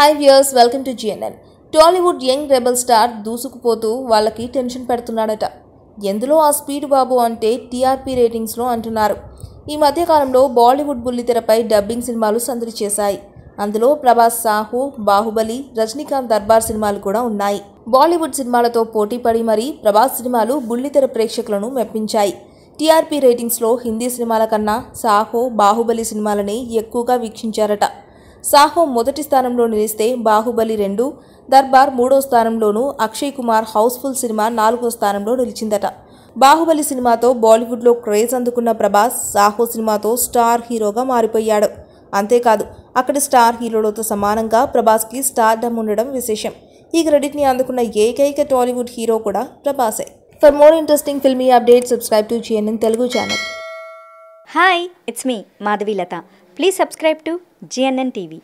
high viewers welcome to GNN Tollywood young rebel star దూసుకుపోతూ వాళ్ళకి tension పెడుతున్నాడట ఎందులో ఆ స్పీడ్ బాబు అంటే టీఆర్పీ రేటింగ్స్లో అంటున్నారు ఈ మధ్యకాలంలో బాలీవుడ్ బుల్లితెరపై డబ్బింగ్ సినిమాలు సందడి చేశాయి అందులో ప్రభాస్ సాహు బాహుబలి రజనీకాంత్ దర్బార్ సినిమాలు కూడా ఉన్నాయి బాలీవుడ్ సినిమాలతో పోటీపడి మరీ ప్రభాస్ సినిమాలు బుల్లితెర ప్రేక్షకులను మెప్పించాయి టీఆర్పీ రేటింగ్స్లో హిందీ సినిమాల కన్నా సాహో బాహుబలి సినిమాలని ఎక్కువగా వీక్షించారట సాహో మొదటి స్థానంలో నిలిస్తే బాహుబలి రెండు దర్బార్ మూడో స్థానంలోనూ అక్షయ్ కుమార్ హౌస్ఫుల్ సినిమా నాలుగో స్థానంలో నిలిచిందట బాహుబలి సినిమాతో బాలీవుడ్లో క్రేజ్ అందుకున్న ప్రభాస్ సాహో సినిమాతో స్టార్ హీరోగా మారిపోయాడు అంతేకాదు అక్కడ స్టార్ హీరోలతో సమానంగా ప్రభాస్కి స్టార్ డమ్ ఉండడం విశేషం ఈ క్రెడిట్ని అందుకున్న ఏకైక టాలీవుడ్ హీరో కూడా ప్రభాసే for more interesting filmy update subscribe to చేయండి Telugu channel hi it's me Madhavi Latha please subscribe to GNN TV